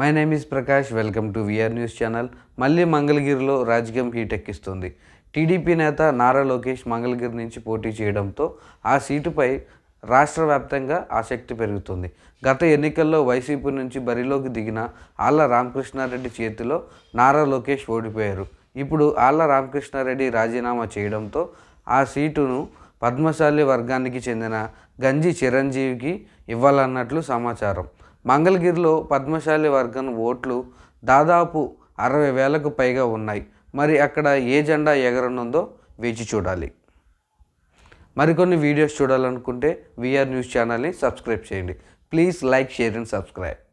my name is Prakash welcome to VR news channel మళ్ళీ మంగళగిరిలో రాజకీయం హీట్ ఎక్కిస్తుంది టీడీపీ నేత నారా లోకేష్ మంగళగిరి నుంచి పోటీ చేయడంతో ఆ సీటుపై రాష్ట్ర వ్యాప్తంగా ఆసక్తి పెరుగుతుంది గత ఎన్నికల్లో వైసీపీ నుంచి బరిలోకి దిగిన ఆళ్ళ రామకృష్ణారెడ్డి చేతిలో నారా లోకేష్ ఓడిపోయారు ఇప్పుడు ఆళ్ళ రామకృష్ణారెడ్డి రాజీనామా చేయడంతో ఆ సీటును పద్మశాలి వర్గానికి చెందిన గంజి చిరంజీవికి ఇవ్వాలన్నట్లు సమాచారం మంగళగిరిలో పద్మశాలి వర్గం ఓట్లు దాదాపు అరవై వేలకు పైగా ఉన్నాయి మరి అక్కడ ఏ జెండా ఎగరనుందో వేచి చూడాలి మరికొన్ని వీడియోస్ చూడాలనుకుంటే విఆర్ న్యూస్ ఛానల్ని సబ్స్క్రైబ్ చేయండి please like share and subscribe